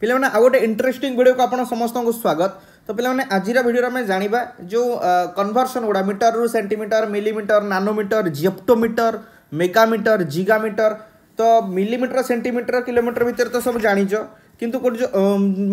ପିଲାମାନେ ଆଉ ଗୋଟେ ଇଣ୍ଟରେଷ୍ଟିଂ ଭିଡ଼ିଓକୁ ଆପଣ ସମସ୍ତଙ୍କୁ ସ୍ୱାଗତ ତ ପିଲାମାନେ ଆଜିର ଭିଡ଼ିଓରେ ଆମେ ଜାଣିବା ଯେଉଁ କନଭର୍ସନ୍ ଗୁଡ଼ା ମିଟରରୁ centimetre millimetre nanometre zeptometre megametre gigametre ତ ମିଲିମିଟର ସେଣ୍ଟିମିଟର କିଲୋମିଟର ଭିତରେ ତ ସବୁ ଜାଣିଛ କିନ୍ତୁ ଗୋଟେ ଯେଉଁ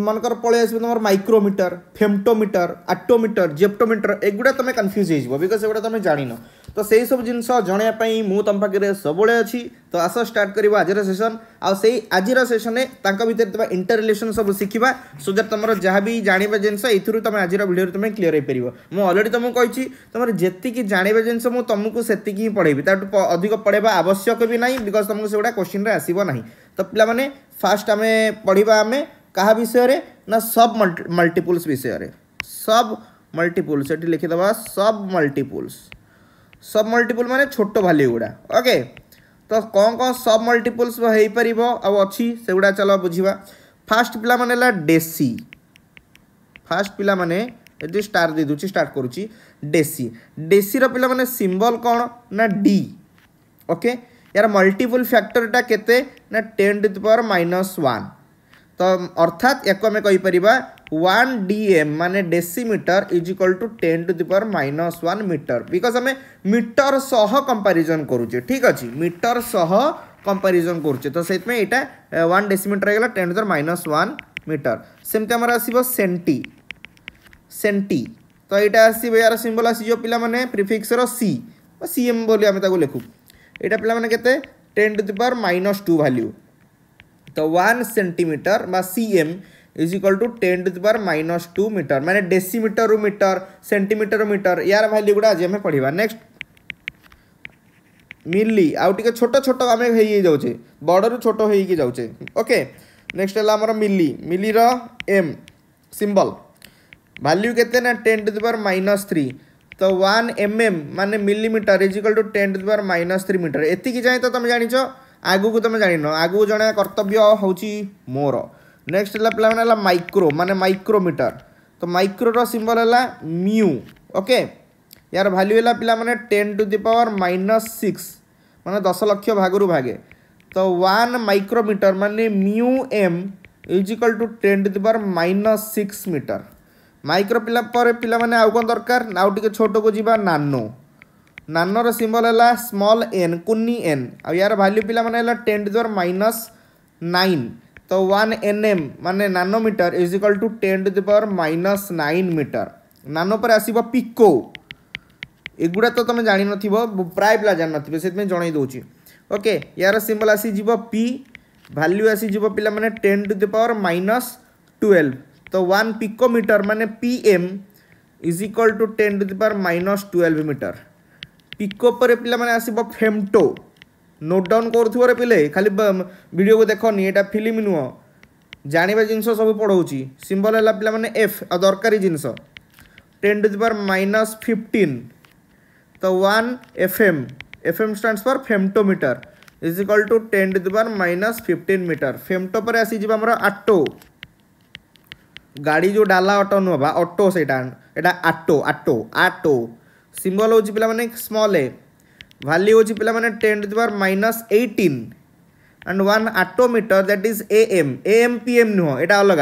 ମନେକର ପଳେଇ ଆସିବ ତୁମର ମାଇକ୍ରୋମିଟର ଫେମ୍ଟୋମିଟର ଆଟୋମିଟର ଜେପ୍ଟୋମିଟର ଏଗୁଡ଼ା ତୁମେ କନଫ୍ୟୁଜ୍ ହେଇଯିବ ବିକଜ୍ ଏଗୁଡ଼ା ତୁମେ ଜାଣିନ तो से सब जिन जाना मुम पाखे सब अच्छी तो आस स्टार्ट कर आज सेसन आई आज सेसन में इंटर रिलेसन सब शिखा सो दैट तुम जहाँ भी जानवा जिन तुम आज भिडियो तुम्हें क्लीयर हो पार मुझरेडी तुमको कही तुम जी जानवा जिन तुमको से पढ़ेबी तुम अधिक पढ़ा आवश्यक भी ना बिकज तुमको से गुटा क्वेश्चन में आसब ना तो पे फास्ट आम पढ़ा आम क्या विषय ना सब मल्टीपुल्स विषय सब मल्टीपुल्स ये लिखीद सब मल्टीपुल्स সব মল্টিপুল মানে ছোট ভ্যালু গুড়া ওকে তো কম কম সব মল্টিপুলস হয়েপার আছে সেগুড়া চল বুঝবা ফার্স্ট পিলা মানে হল ডেসি ফার্স্ট পিলা মানে এটি স্টার দিয়ে দেছি স্টার্ট করছি ডেসি ডেসির পিলা মানে সিম্বল কোণ না ডি ওকে यार मल्टीपुल फैक्टरटा के ten to the power minus one तो अर्थात या आम कहीपर वन डी एम मान decimetre is equal to ten to the power minus one metre because आम मीटर सह कंपारिजन करुचे ठीक अच्छे मीटर सह कंपारिजन करुचे तो से वन डेसीमिटर होगा ten to the power minus one metre सेमती आमर आसो सेंटी सेंटी तो यहाँ आसो यार सिम्बल आसो पे प्रिफिक्सर सी सी एम बोली आम लिखू यहाँ पे के ten to the power minus two value तो वन सेमिटर बा C M is equal to ten to the power minus two metre मैंने डेसीमीटर रु मीटर सेंटीमीटर रू मीटर यार भैल्यू गुड़ा आज हमें पढ़ा नेक्स्ट मिली आउ टे छोट छोट आम जाऊे बड़ छोट हो जाऊे ओके नेक्स्ट है मिली मिली रम सिंबल भैल्यू के ना ten to the power minus three तो वन एम एम मान millimetre equal to ten to the power minus three metre एति जाए तो तुम जाच आगू तुम जान आगू जन कर्तव्य हूँ मोर ନେକ୍ସଟ ହେଲା ପିଲାମାନେ ହେଲା ମାଇକ୍ରୋ ମାନେ ମାଇକ୍ରୋମିଟର ତ ମାଇକ୍ରୋର ସିମ୍ବଲ ହେଲା ମ୍ୟୁ ଓକେ ୟାର ଭାଲ୍ୟୁ ହେଲା ପିଲାମାନେ ten to the power minus six ମାନେ ଦଶ ଲକ୍ଷ ଭାଗରୁ ଭାଗେ ତ ୱାନ୍ ମାଇକ୍ରୋମିଟର ମାନେ mu M is equal to ten to the power minus six metre micro ପିଲା ପରେ ପିଲାମାନେ ଆଉ କ'ଣ ଦରକାର ନା ଆଉ ଟିକେ ଛୋଟକୁ ଯିବା ନାନୋ ନାନୋର ସିମ୍ବଲ ହେଲା ସ୍ମଲ୍ ଏନ୍ କୁନି ଏନ୍ ଆଉ ୟାର ଭାଲ୍ୟୁ ପିଲାମାନେ ହେଲା ten to the power minus nine तो वन एन एम मान nanometre is equal to ten to the power minus nine metre nano पर आसो पिको एगुड़ा तो तुम जान प्राय पा जान से जन ओके यार सिंबल आसीज पी भाल्यू आसीज पे मैंने ten to the power minus twelve तो वन पिकोमीटर मान P M is equal to ten to the power minus twelve metre pico पर पे आसो फेमटो ନୋଟ୍ ଡାଉନ୍ କରୁଥିବରେ ପିଲେ ଖାଲି ଭିଡ଼ିଓକୁ ଦେଖନି ଏଇଟା ଫିଲ୍ମ ନୁହଁ ଜାଣିବା ଜିନିଷ ସବୁ ପଢ଼ଉଛି ସିମ୍ବଲ୍ ହେଲା ପିଲାମାନେ ଏଫ୍ ଆଉ ଦରକାରୀ ଜିନିଷ ten to the power minus fifteen ତ one F M F M stands for femtometre is equal to ten to the power minus fifteen metre femto ପରେ ଆସିଯିବ ଆମର ଆଟୋ ଗାଡ଼ି ଯେଉଁ ଡାଲା ଅଟୋ ନୁହଁ ବା ଅଟୋ ସେଇଟା ଏଇଟା ଆଟୋ ଆଟୋ ଆଟୋ ସିମ୍ବଲ୍ ହେଉଛି ପିଲାମାନେ ସ୍ମଲ୍ ଏ वैल्यू हूँ पे मैंने ten to the power minus eighteen and one attometre that is A M A M P M नुह यहाँ अलग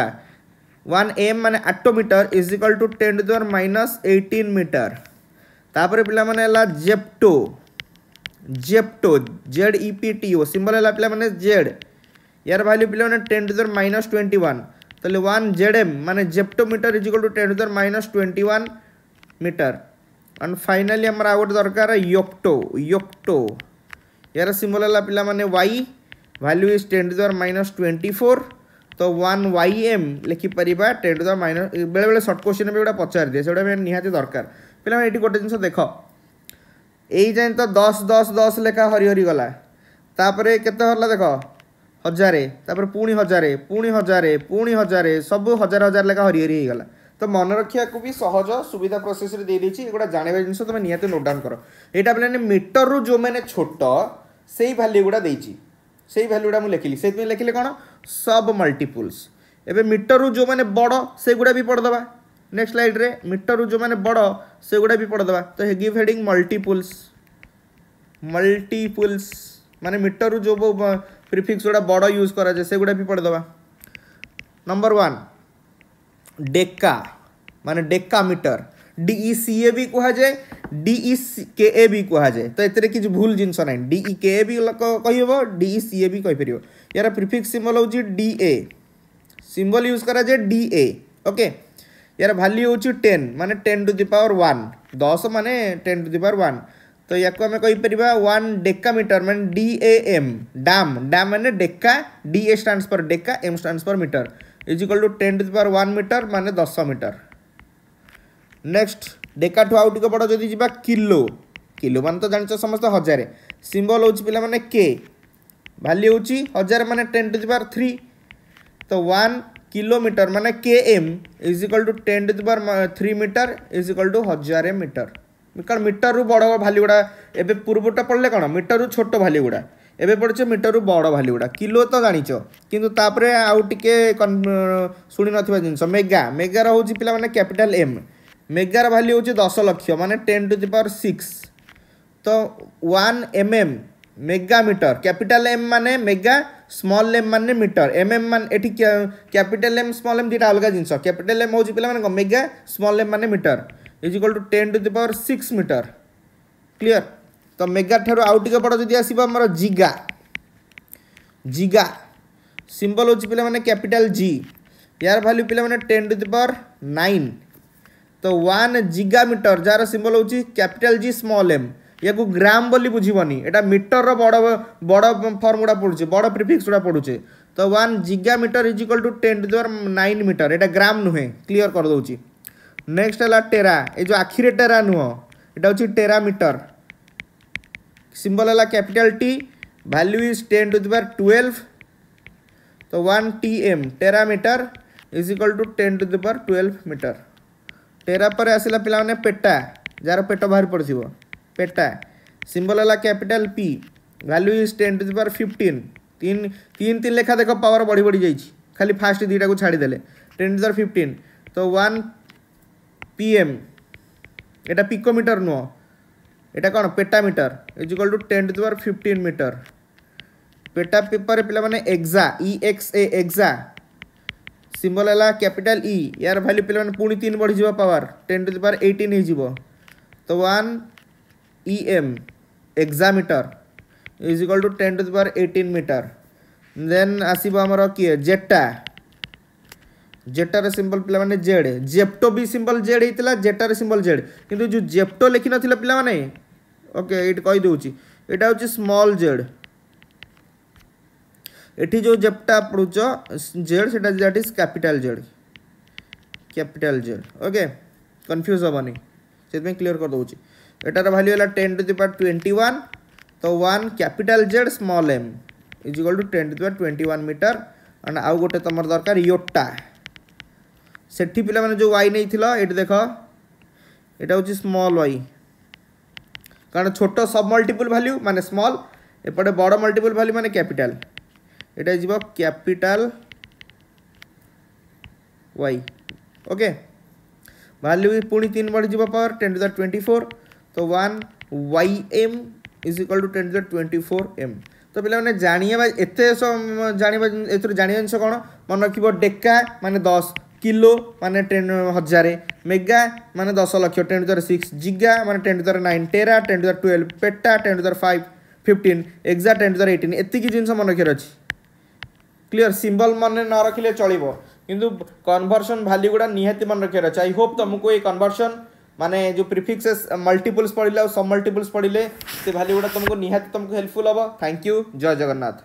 one A M attometre is equal to ten to the power minus eighteen metre तापर पे zepto zepto Z E P T O symbol है पे Z यार value पे ten to the power minus twenty one तो वन जेड एम मान zeptometre is equal to ten to the power minus twenty one metre and finally आम आ गए दरकार योक्टो योक्टो यार सिंबल है पे मैंने Y value is ten to the power minus twenty four तो वन वाई एम लिखिपर टेन टू दर माइनस बेले बेले सर्ट क्वेश्चन भी गुटा पचार दिए निहाती दरकार पे ये गोटे जिन देख ये तो दस दस दस लेखा हरीहरी गलापर के देख हजार पुणी हजार पुणी हजार पुणी हजार सब हजार हजार लेखा हरीहरी होगा ତ ମନେ ରଖିବାକୁ ବି ସହଜ ସୁବିଧା ପ୍ରୋସେସ୍ରେ ଦେଇଦେଇଛି ଏଗୁଡ଼ା ଜାଣିବା ଜିନିଷ ତୁମେ ନିହାତି ନୋଟ୍ ଡାଉନ୍ କର ଏଇଟା ପିଲାମାନେ ମିଟରରୁ ଯେଉଁମାନେ ଛୋଟ ସେଇ ଭ୍ୟାଲ୍ୟୁଗୁଡ଼ା ଦେଇଛି ସେଇ ଭ୍ୟାଲ୍ୟୁଗୁଡ଼ା ମୁଁ ଲେଖିଲି ସେଇଥିପାଇଁ ଲେଖିଲେ କ'ଣ ସବ୍ ମଲ୍ଟିପୁଲ୍ସ ଏବେ ମିଟରରୁ ଯେଉଁମାନେ ବଡ଼ ସେଗୁଡ଼ା ବି ପଢ଼ିଦେବା ନେକ୍ସଟ ସ୍ଲାଇଡ଼୍ରେ ମିଟରରୁ ଯେଉଁମାନେ ବଡ଼ ସେଗୁଡ଼ା ବି ପଢ଼ିଦେବା ତ ଗିଭ୍ ହେଡ଼ିଂ ମଲ୍ଟିପୁଲ୍ସ ମଲ୍ଟିପୁଲ୍ସ ମାନେ ମିଟରରୁ ଯେଉଁ ପ୍ରିଫିକ୍ସ ଗୁଡ଼ା ବଡ଼ ୟୁଜ୍ କରାଯାଏ ସେଗୁଡ଼ା ବି ପଢ଼ିଦେବା ନମ୍ବର ୱାନ୍ डेका मान डेका मीटर ए भी कह जाए डीईके ए भी कह जाए तो ये कि भूल जिनस ना डीईके ए भी सी डीईसीए भी कहींपर यार प्रिफिक्स सिंबल हूँ डीए सिंबल यूज कराए डीए ओके यार भाल्यू हूँ टेन मान ten to the power one दस मान ten to the power one तो या कोईपर वन डेका मीटर मैं डीएम डाम डाम मैंने डेका डीए स्टाण्स पर डेका एम स्टाण्स पर metre is equal to ten to the power one metre মানে দশ মিটার নেক্সট ডেকাঠু আউ টিকে বড় যদি যা কিলো কিলো মানে তো জাঁচ সমস্ত হাজার সিম্বল হচ্ছে পিলা মানে কে ভ্যালু হচ্ছে হাজার মানে ten to the power three তো ওয়ান কিলোমিটার মানে K M is equal to ten to the power three metre is equal to হাজার মিটার কারণ মিটারু বড় ভ্যালু গুড়া এবে পূর্বটা পড়লে কোণ মিটারু ছোট ভ্যালু গুড়া एवं पढ़ मीटर बड़ भालीगुटा किलो तो जाच कि आउटे शुण ना जिनस मेगा मेगार हूँ पे मैंने कैपिटाल एम मेगार भाल्यू हूँ दस लक्ष मान ten to the power six तो one M M megametre capital M मान मेगा स्मल एम मान मीटर एम एम मान कैपिटाल एम स्मल एम दुटा अलग जिन कैपिटाल एम हूँ पे मेगा स्मल एम मान metre is equal to ten to the power six metre clear ତ ମେଗା ଠାରୁ ଆଉ ଟିକେ ବଡ଼ ଯଦି ଆସିବ ଆମର ଜିଗା ଜିଗା ସିମ୍ବଲ୍ ହେଉଛି ପିଲାମାନେ କ୍ୟାପିଟାଲ ଜି ଏହାର ଭାଲ୍ୟୁ ପିଲାମାନେ ten to the power nine ତ ୱାନ୍ ଜିଗାମିଟର ଯାହାର ସିମ୍ବଲ୍ ହେଉଛି କ୍ୟାପିଟାଲ ଜି ସ୍ମଲ୍ ଏମ୍ ইয়াকে গ্রাম বলে বুঝবনি এটা মিটর বড় বড় ফর্ম গুড়া পড়ুছে বড় প্রিফিক্স গুড়া পড়ুছে তো one gigametre is equal to ten to the power nine metre এটা গ্রাম নুহে ক্লিয়ার করে দেছি নেক্সট হল টেরা এই যে আখিরে টেরা নুহ এটা হচ্ছে টেরা মিটর सिंबल है capital T value is ten to the power twelve तो one T M terametre is equal to ten to the power twelve metre tera पर आसा पे पेटा जार पेट बाहर पड़ो पेटा सिंबल है capital P value is ten to the power fifteen तीन तीन तीन लेखा देख पावर बढ़ी बढ़ी जा खाली फास्ट दुईटा को छाड़देले टेन टू दावर फिफ्टन तो वन पी एम एटा पिकोमीटर नुह এটা কোন petametre is equal to 10 to the power 15 metre peta পেপার পিলা মানে এক্সা ই এক্সা সিম্বল এলা कैपिटल ই ইয়ার ভ্যালু পিলা মানে পূণী 3 বঢ়ি জিব পাওয়ার 10 টু দি পাওয়ার 18 হিজিবো তো 1 E M exametre is equal to 10 to the power 18 metre then আসিবা আমরো কি জেটা জেটার সিম্বল পিলা মানে জেড জেপটো বি সিম্বল জেড হিতলা জেটার সিম্বল জেড কিন্তু যে জেপটো লিখি না থিলা পিলা মানে ଓକେ ଏଇଠି କହିଦେଉଛି ଏଇଟା ହେଉଛି ସ୍ମଲ୍ ଜେଡ୍ ଏଠି ଯେଉଁ ଜେପ୍ଟା ପଡ଼ୁଛ ଜେଡ୍ ସେଇଟା that is capital Z capital Z okay confuse ହେବନି ସେଥିପାଇଁ କ୍ଲିୟର୍ କରିଦେଉଛି ଏଟାର ଭାଲ୍ୟୁ ହେଲା ten to the power twenty one ତ one capital Z small M is equal to ten to the power twenty one metre and ଆଉ ଗୋଟେ ତୁମର ଦରକାର ୟୋଟା ସେଠି ପିଲାମାନେ ଯେଉଁ ୱାଇ ନେଇଥିଲ ଏଠି ଦେଖ ଏଇଟା ହେଉଛି ସ୍ମଲ୍ ୱାଇ কারণ ছোট সব মল্টিপুল ভ্যালু মানে স্মল এপটে বড় মল্টিপুল ভ্যালু মানে ক্যাপিটাল এটা যাব ক্যাপিটাল ওয়াই ওকে ভ্যালু পুঁ তিন বড় যাব power ten to the twenty four তো one Y M is equal to ten to the twenty four M ତ ପିଲାମାନେ ଜାଣିବା ଏତେ ଜାଣିବା ଏଥିରୁ ଜାଣିବା ଜିନିଷ କ'ଣ ମନେ ରଖିବ ଡେକା ମାନେ ଦଶ কিলো মানে টেন হজারে মেগা মানে দশ লক্ষ ten to there six giga মানে ten to the power nine tera ten to the power twelve peta ten to the power five fifteen exa ten to the power eighteen এতিকি জিনিস মনে রখার অছি ক্লিয়ার সিম্বল মনে ন রাখলে চলব কিন্তু কনভরসন ভ্যালু গুড়া নিহতি মনে রখার অছে আই হোপ তুমকু এই কনভরসন মানে যে প্রিফিক্সেস मल्टीपल्स पढ़िले सब मल्टीपल्स पढ़िले से भैल्यू गुड़ा तुमको निहाती तुमको हेल्पफुल हम थैंक यू जय जगन्नाथ